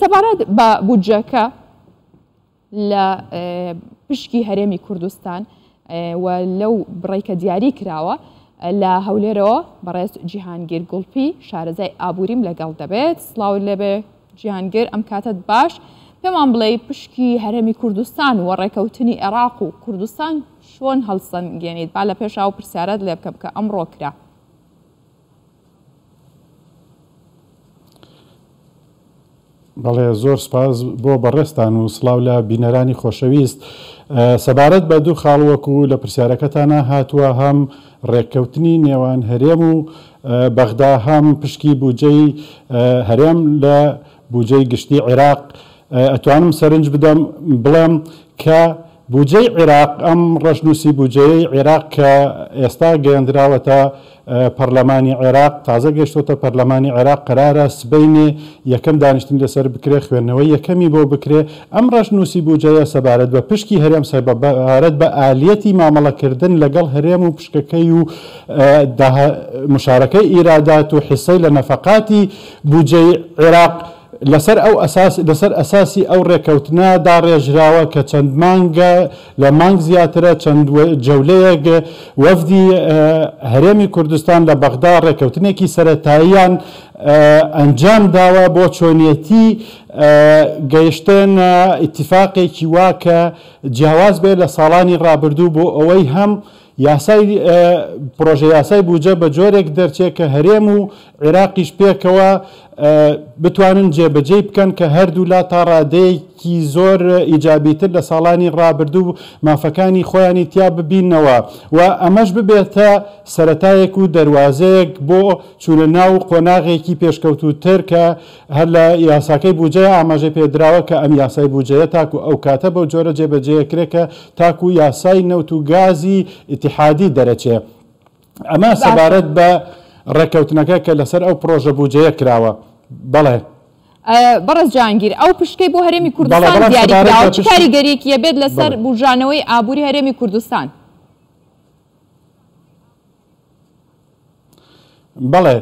سەبارەت بە بودجەکە لە پشکی هەرێمی کوردستان لەو بڕێکە دیاری کراوە لە هەولێرەوە بەڕێز جیهانگیر گوڵپی شارەزای ئابوریم لەگەڵ دەبێت سلااو لەبێ جیهانگیر ئەم کاتت باش پێمان بڵێ پشکی هەرێمی کوردستان و ڕێکەوتنی عێراق و کوردستان شۆن هەڵسەنگێنیت با لە پێشاو پرسیارەت لێ بکە بکە ئەمڕۆ کرا. بەڵێ زۆر سپاس بۆ بەڕێستان و سلااو لە بینەرانی خۆشەویست سەبارەت بە دوو خاڵوەکو لە پرسیارەکەتانە هاتووە هەم ڕێککەوتنی نێوان هەرێم و بەغدا هەم پشکی بجەی هەرێم لە بجەی گشتی عێراق ئەتوانم سەرنج بدەم بڵێم کە بجەی عێراق ئەم ڕژنووسی بجەی عێراق کە ئێستا گەیاندراوەتە پەرلەمانی عێراق تازە گەشتۆتە پەرلەمانی عێراق قرارە سبینێ یەکەم دانیشتن لەسەر بکرێ خوێندنەوەی یەکەمی بۆ بکرێ ئەم ڕژنووسی بجەیە سەبارەت بە پشکی هەرێم سەبارەت بە ئالەتی مامەڵەکردن لەگەڵ هەرێم و پشکەکەی و مشارەکەی ئیرادات و حیسەی لە نەفقاتی بجەی عێراق لەسەر ئەو لەسەر ئەساسی ئەو ڕێکەوتنادا ڕێژراوە کە چەند مانگە لە مانگ زیاترە چەند جەولەیەک وەفدی هەرێمی کوردستان لە بەغدا ڕێکەوتنێکی سەتاییان ئەنجام داوە بۆ چۆنیەتی گەیشتن ئاتفاقێکی واکە جیاواز بێ لە ساڵانی ڕابردوو بۆ ئەوەی هەم، یاسای پرۆژه یاسای بوجە بە جۆرێک دەرچێت کە هەرێم و عێراقیش پێکەوە بتوانن جێبەجێ بکەن کە هەردوو لا تا ڕادەیەکی زۆر ئیجابیتر لە ساڵانی ڕابردوو مافەکانی خۆیانی تیا ببینەوە و ئەمەش ببێتە سەتایەک و دەواازەیەک بۆ چونە ناو قۆناغێکی پێشکەوتوتر کە هەر لە یاساکەی بجەیە ئاماژە پێدراوە کە ئەم یاسای بجەیە تاکو ئەو کاتە بەو جۆرە جێبەجێکرێکە تاکو یاسای نەوت و گازی ئتیحادی دەرەچێ ئەمە سەبارەت بە ڕێککەوتنەکە کە لەسەر ئەو پرۆژە بجەیە کراوە بەڵێ بەڕز جانگیر ئەو پشکی بۆ هەرێمی کوردستان کاریگەریەکیە بێت لەسەر بژانەوەی ئابووری هەرێمی کوردستان. بەڵێ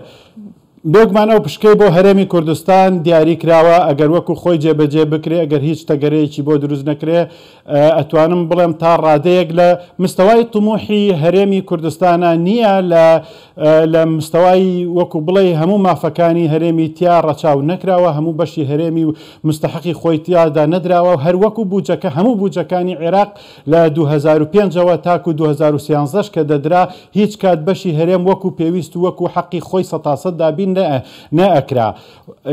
دۆگمانە و پشکەی بۆ هەرێمی کوردستان دیاریکراوە ئەگەر وەکو خۆی جێبەجێ بکرێ ئەگەر هیچ تەگەرەیەکی بۆ دروست نەکرێ ئەتوانم بڵێم تا ڕادەیەک لە مستەوای تموحی هەرێمی کوردستانە نییە لە لە مستەوای وەکو بڵێ هەموو مافەکانی هەرێمی تیا ڕەچاو نەکراوە هەموو بەشی هەرێمی و مستحقی خۆی تیادا نەدراوە و هەروەکو بوجەکە هەموو بوجەکانی عێراق لە 2005ەوە تاکو 2013 کە دەدرا هیچ کات بەشی هەرێم وەکو پێویست وەکو حەقی خۆی سەتاسەدابین نەئەکرا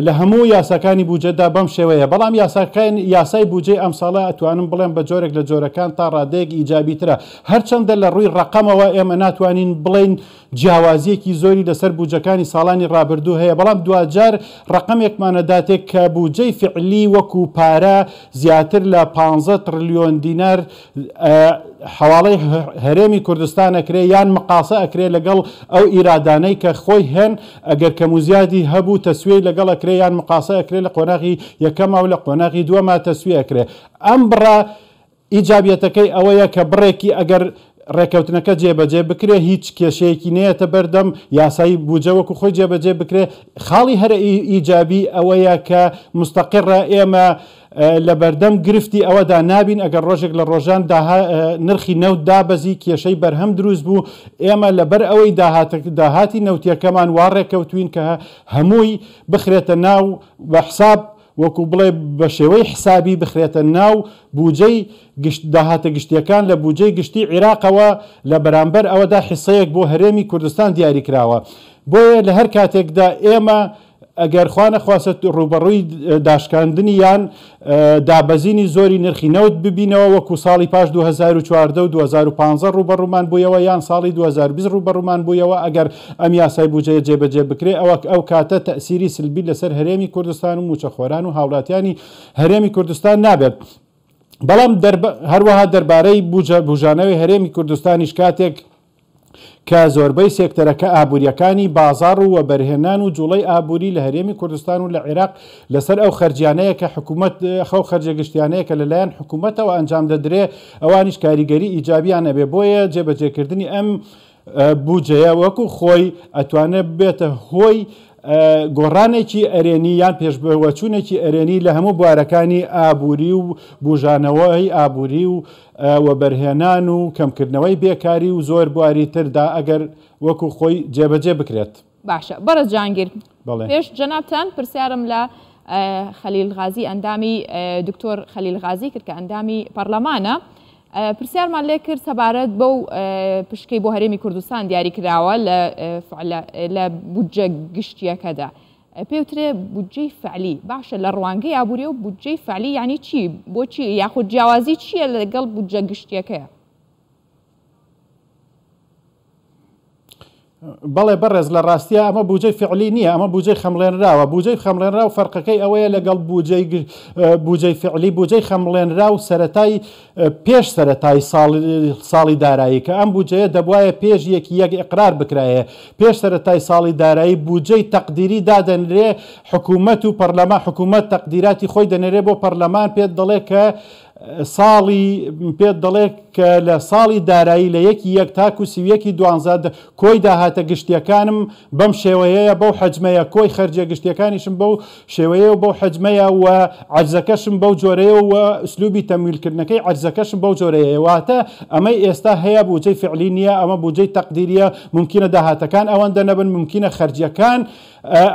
لە هەموو یاساکانی بجەدا بەم شێوەیە بەڵام یاساکان یاسای بجێ ئەم ساڵە ئەتوانم بڵێن بە جۆرێک لە جۆرەکان تا ڕادێک ئیجابیترە هەرچەندە لە ڕووی ڕقەمەوە ئێمە ناتوانین بڵین جیاوازیەکی زۆری لەسەر بجەکانی ساڵانی ڕابردوو هەیە بەڵام دوجار ڕقمێکمانەداتێک کە بجەی فعلی وەکو پارە زیاتر لە 15 تریلیۆن دینار حواڵی هەرێمی کوردستان ئەکرێ یان مقاسە ئەکرێ لەگەڵ ئەو ئیرادانەی کە خۆی هێن ئەگەر کە موزیادی هەبوو تەسوی لەگەڵ ئەکرێ یان مقاسە ئەکرێ لە قۆناغی یەکەمە و لە قۆناغی دووەما تەسوی ئەکرێ ئەم بڕە ئیجابەتەکەی ئەوەیە کە بڕێکی ئەگەر ڕێکەوتنەکە جێبەجێ بکرێ هیچ کێشەیەکی نەیەتە بەردەم یاسایی بجەوەکو خۆی جێبەجێ بکرێ خاڵی هەرە ئیجابی ئەوەیە کە مستەقڕە ئێمە لە بەردەم گرفتی ئەوەدا نابین ئەگەر ڕۆژێک لە ڕۆژان نرخی نەوت دابەزی کێشەی بەرهەم دروست بوو ئێمە لەبەر ئەوەی داهاتی نەوتیەکەمان وا ڕێکەوتوین کە هەمووی بخرێتە ناو بە حساب وەکو بڵێ بە شێوەی حسابی بخرێتە ناو بودجەی داهاتە گشتیەکان لە بودجەی گشتی عێراقەوە لە بەرامبەر ئەوەدا حیسەیەک بۆ هەرێمی کوردستان دیاریکراوە بۆیە لە هەر کاتێکدا ئێمە ئەگەر خوانەخواست ڕوبەڕووی داشکاندنی یان دابەزینی زۆری نرخینەوت ببینەوە وەکو ساڵی پاش 2014 و 2015 ڕوبەڕوومان بوویەوە یان ساڵی 2020 ڕوبەڕوومان بوویەوە ئەگەر ئەم یاسای بجێ جێبەجێ بکرێ ئەوەک ئەو کاتە تەسیری سلبی لەسەر هەرێمی کوردستان و موچەخۆران و هاوڵاتیانی هەرێمی کوردستان نابێت. بەڵام هەروەها دەربارەی بژانەوەی هەرێمی کوردستانیش کاتێک کە زۆربەی سێکتەرەکە ئابوووریەکانی بازار و وەبەرهێنان و جوڵی ئابووری لە هەرێمی کوردستان و لە عێراق لەسەر ئەو خرجیانەیە کە حکوومەت خەو خرجێگەشتیانەیە کە لەلایەن حکوومەتەوە ئەنجام دەدرێ ئەوانیش کاریگەری ئیجابیانە بێ بۆیە جێبەجێکردنی ئەم بوجەیە وەکو خۆی ئەتوانێت بێتە هۆی گۆڕانێکی ئەرێنی یان پێشبەوەچوونێکی ئەرێنی لە هەموو بوارەکانی ئابووری و بژانەوەی ئابووری و وەبەرهێنان و کەمکردنەوەی بێکاری و زۆر بواری تردا ئەگەر وەکو خۆی جێبەجێ بکرێت باشە بەرە جانگیر پێش جەناتان پرسیارم لە خەلیلغازی ئەندامی دکتۆر خەلیلغازی کرد کە ئەندامی پەرلەمانە. پرسیارمان لێ کرد سەبارەت بەو پشکی بۆ هەرێمی کوردستان دیاری کراوە لە بودجە گشتیەکەدا. پێوترێ بودجەی فعلی باشە لە ڕوانگەی یابووری و بودجەی فعلی ینی چی بۆچی یاخود جیاوازی چییە لەگەڵ بودجە گشتیەکەیە؟ بەڵێ بەڕێز لە ڕاستیا ئەمە بجەی فعلی نییە ئەمە بجەی خەمڵێنراوە بجەی خەمڵێنرا و فەرقەکەی ئەوەیە لەگەڵ بجەی فعلی بجەی خەمڵێنرا و سەتای پێش سەتای ساڵی دارایی کە ئەم بجەیە دەبواە پێش یەکی یەک ئقرار بکرایە پێش سەتای ساڵی دارایی بجەی تەقدیری دادەنرێ حکوومەت و پەرلەما حکوومەت تەقدیراتی خۆی دەنێرێ بۆ پەرلەمان پێت دەڵێ کە ساڵی پێت دەڵێت کە لە ساڵی دارایی لە یەکی یەک تاکو سیویەکی دوانزاد کۆی داهاتە گشتیەکانم بەم شێوەیە بەو حەجمەیە کۆی خەرجە گشتیەکانیشم بەو شێوەیە و بەو حەجمەیە و عجزەکەشم بەو جۆرەیە و سلوبی تەمیلکردنەکەی عجزەکەشم بەو جۆرەیەواتە ئەمەی ئێستا هەیە بجەی فعلی نیە ئەمە بجەی تەقدیریە ممکنە داهاتەکان ئەوەندە نەبن ممکنە خەرجەکان.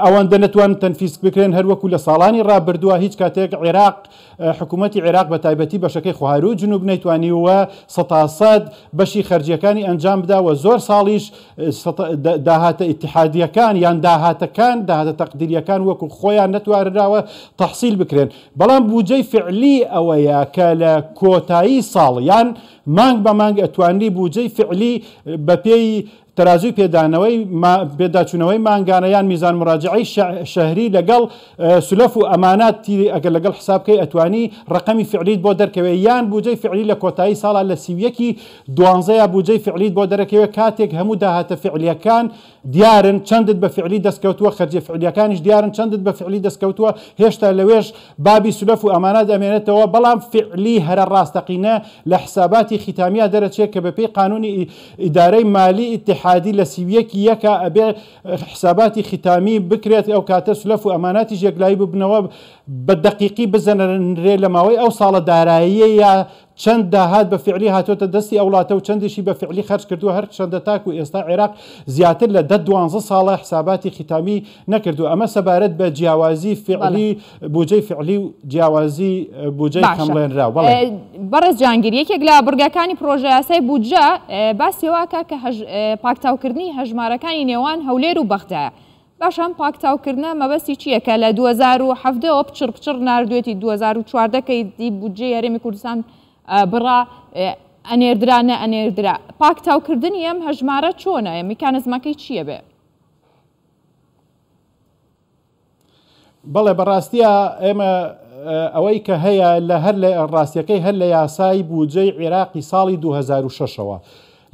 ئەوەندە نتوان تەنفیس بکرێن هەروەکو لە ساڵانی ڕابردووە هیچ کاتێک عێراق حکوومەتتی عێراق بە تایبەتی بەشەکەی خوارو و جنوب نەیتوانیوە سەد بەشی خرجەکانی ئەنجام بداوە زۆر ساڵیش داهاتە ئتحادیەکان یان داهاتەکان داهاتە تەقدیریەکان وەکو خۆیان نەتوانراوە تحصیل بکرێن بەڵام بودجەی فعلی ئەوەیە کە لە کۆتایی ساڵ یان مانگ بە مانگ ئەتوانی بودجەی فعلی بە پێی تەرازوی پێدانەوەی پێداچوونەوەی ماگانە یان میزان مراجعی شەهری لەگەڵ سولف و ئەمانات تیری ئەگەر لەگەڵ حسابکەی ئەتوانی ڕقەمی فعلیت بۆ دەرکەوێت یان بجەی فعلی لە کۆتایی ساڵا لە سیویەکی دوانزەیە بجەی فعلیت بۆ دەرەکەوێت کاتێک هەموو داهاتە فعلیەکان دیارن چەندت بە فعلی دەستکەوتووە خەرجێ فعلیەکانیش دیارن چەندت بە فعلی دەستکەوتووە هێشتا لەوێش بابی سولف و ئەمانات ئەمێنێتەوە بەڵام فعلی هەرە ڕاستەقینە لە حساباتی ختامیا دەرەچێت کە بە پێی قانونی ئیدارەی مالی اتح اتحادی لە سیویەکی یەکە ئەبێ حساباتی ختامی بکرێت ئەو کاتە سلف و ئەماناتی ژێکلایی ببنەوە بە دقیقی بزەنرێ لە ماوەی ئەو ساڵە داراییە یا چەند داهات بە فعلی هاتۆتە دەستی ئەوڵاتە و چەندێکی بە فعلی خرج کردو هەر چەندە تاکو ئێستا عێراق زیاتر لە دە دوانزە ساڵە حساباتی ختامی نەکردو ئەمە سەبارەت بە جیاوازی فعلی بجەی فعلی و جیاوازی بجەی کەمڵێنرا بەڕز جانگیر یەکێک لە بگەکانی پرۆژەیاسای بودجە باسیێواکە کە پاکتاوکردنی هەژمارەکانی نێوان هەولێر و بەختە. باشم پاکتاوکردە مەبەستی چیەکە لە 2017 بچڕ بچڕ نردوێتی 2014 دەکەی دی بودجێ یاریێمی کوردستان بڕە ئەنێردرانە ئەنێردرا پاک تاوکردنی ئەم هەژمارە چۆنە میکانزمەکەی چییە بێ؟ بەڵێ بەڕاستیە ئێمە ئەوەی کە هەیە لە هەر لە ڕاستیەکەی هەر لە یاسای بودجەی عێراقی ساڵی 2006ەوە.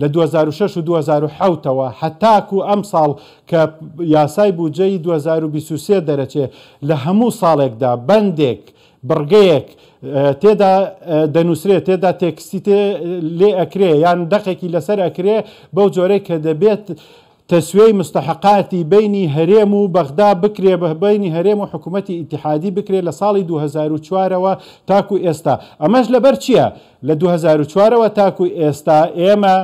لە 2006 و 2010ەوە هەتاکو ئەم ساڵ کە یاسای بودجەی 2023 دەرەچێ لە هەموو ساڵێکدا بەندێک بڕگەیەک تێدا دەنووسرێت تێدا تێکستی لێ ئەکرێ یان دەقێکی لەسەر ئەکرێ بەو جۆرەی کە دەبێت تەسوێی مستحقاتی بینی هەرێم و بەغدا بکرێ بەبینی هەرێم و حکوومەتتی ئیتحادی بکرێ لە ساڵی 2004ەوە تاکو ئێستا ئەمەش لەبەر چییە لە 2004ەوە تاکو ئێستا ئێمە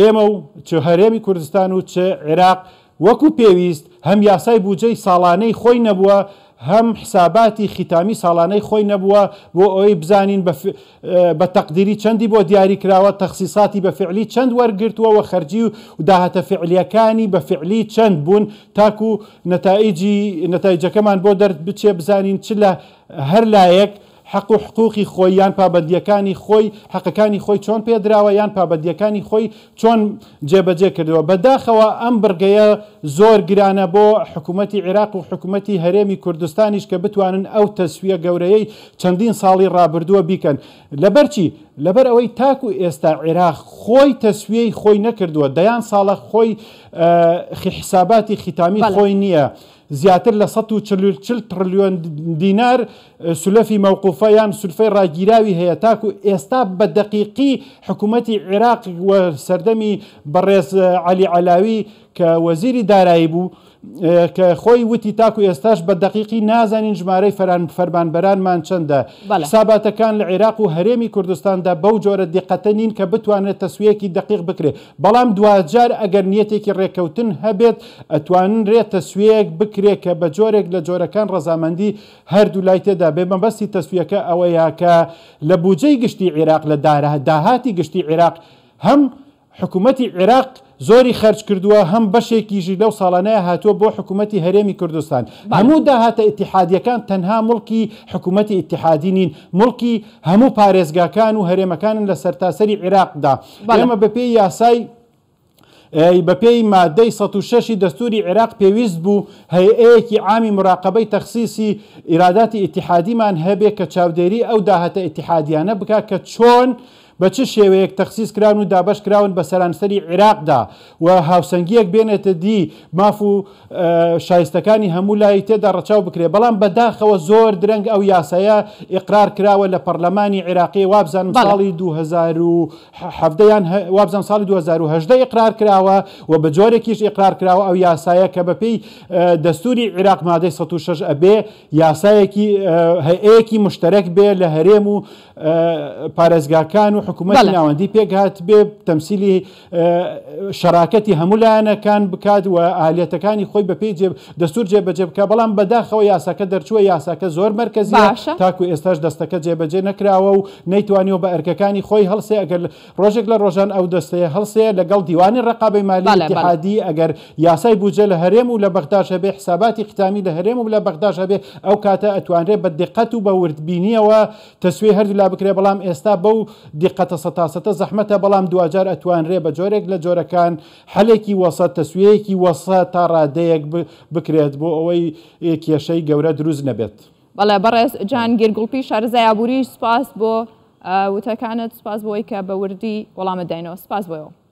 ئێمە و چ هەرێمی کوردستان و چ عێراق وەکو پێویست هەم یاسای بودجەی ساڵانەی خۆی نەبووە هەم حساباتی خیتامی ساڵانەی خۆی نەبووە بۆ ئەوی بزانین بە تەقدیری چەندی بۆ دیاری کراوە تەخصیصاتی بە فعلی چەند وەرگرتووەوە خەرجی و داهاتە فعلیەکانی بە فعلی چەند بوون تاکو نەتایجی نەتایجەکەمان بۆ دەرد بچێ بزانین چ لە هەر لایەک حق و حقوقی خۆی یان پابندیەکانی خۆی حقەکانی خۆی چۆن پێدراوە یان پابندیەکانی خۆی چۆن جێبەجێ کردەوە بەداخەوە ئەم برگەیە زۆر گرانە بۆ حکوومەتتی عێراق و حکوومەتتی هەرێمی کوردستانیش کە بتوانن ئەو تەسویە گەورەیەی چەندین ساڵی ڕابردووە بیکەن لەبەرچی لەبەر ئەوەی تاک و ئێستا عێراق خۆی تەسویەی خۆی نەکردووە دەیان ساڵە خۆی حساباتی ختامی خۆی نییە. زیاتر لە 140 تریلیۆن دینار سولەفی مەوقوفە یان سولفەی ڕاگیراوی هەیە تاکو ئێستا بە دەقیقی حکوومەتتی عێراق سەردەمی بەڕێز علی علاوی کە وەزیری دارایی بوو کە خۆی وتی تاکو ئێستاش بە دقیقی نازانین ژمارەی فەران فەرمانبەرانمان چەندە ساباتەکان لە عێراق و هەرێمی کوردستاندا بەو جۆرە دقەتە نین کە بتوانێت تەسویەکی دقیق بکرێت بەڵام دوجار ئەگەر نیەتێکی ڕێککەوتن هەبێت ئەتوانن رێت تەسویەک بکرێت کە بە جۆرێک لە جۆرەکان ڕزامەندی هەردوو لای تێدا بێ مەبەستی تەسویەکە ئەوەیە کە لە بوجەی گشتی عێراق لە داهاتی گشتی عێراق هەم حکوومەتتی عێراق زۆری خەرج کردووە هەم بەشێکیژی لەو ساڵانەیە هاتووە بۆ حکوومەتتی هەرێمی کوردستان هەموو داهاتە ئتحادیەکان تەنها ملکی حکوومەتتی ئتحادی نین ملکی هەموو پارێزگاکان و هەرێمەکانن لە سەرتاسەری عێراقدا ئەمە بەپێی یاسای بەپێی مادەی 16 دەستوری عێراق پێویست بوو هەیەەیەکی عامی مراقبەی تەخصیسی ئیراداتی ئتحادیمان هەبێ کە چاودێری ئەو داهاتە ئتحادیانە بک کە چۆن بە چ شێوەیەک تەخصیص کراون و دابش کراون بە سەرانسەری عێراقدا و هاوسنگیەک بێنێتە دی ماف و شایستەکانی هەموو لای تێدا ڕەچاو بکرێ بەڵام بەداخەوە زۆر درەنگ ئەو یاسایە ئقرار کراوە لە پەرلەمانی عێراقی وابزان ساڵی 2017یان وابزان ساڵی 2010 ئقرار کراوە و بە جۆرێکیش ئقرار کراوە ئەو یاسایە کە بەپی دەستوری عێراق مادەی 16 ئەبێ یاسایەکی هەیەکی مشتەرەک بێ لە هەرێم و پارێزگاکان و حکوومەت ناوەندی پێکهات بێ تەمسیلی شراکەتی هەمولایەنەکان بکات و ئالێتەکانی خۆی بە پێی دەستور جێبەجێ بکە بەڵام بەداخەوە یاساکە دەرچووە یاساکە زۆر مرکزی تاکو ئێستاش دەستەکە جێبەجێ نەکراوە و نەیتوانیەوە بە ئەرکەکانی خۆی هەڵسێ ئەگەر ڕۆژێک لە ڕۆژان ئەو دەستەیە هەڵسەیە لەگەڵ دیوانی ڕقابی مالیعادی ئەگەر یاسای بجە لە هەرێم و لە بەغداشە بێ حساباتی ختامی لە هەرێم و لە بەغداشە بێ ئەو کاتە ئەتوانرێت بە دقەت و بە وردبینیەوە تەسوی هەردوو لا بکرێ بەڵام ئێستا بەو دقت قەتە سەتاسەتە زەحمەتە بەڵام دوجار ئەتوانرێ بە جۆرێک لە جۆرەکان هەلێکی وەسە تەسوەیەکی وەسە تا ڕادەیەک بکرێت بۆ ئەوەی کێشەی گەورە دروست نەبێت. بەڵێ بەڕێز جان گرگوڵپی شارزایابووری سپاس بۆ وتەکانت سپاس بۆی کە بەوردی وەڵامە داینەوە سپاس بۆەوە.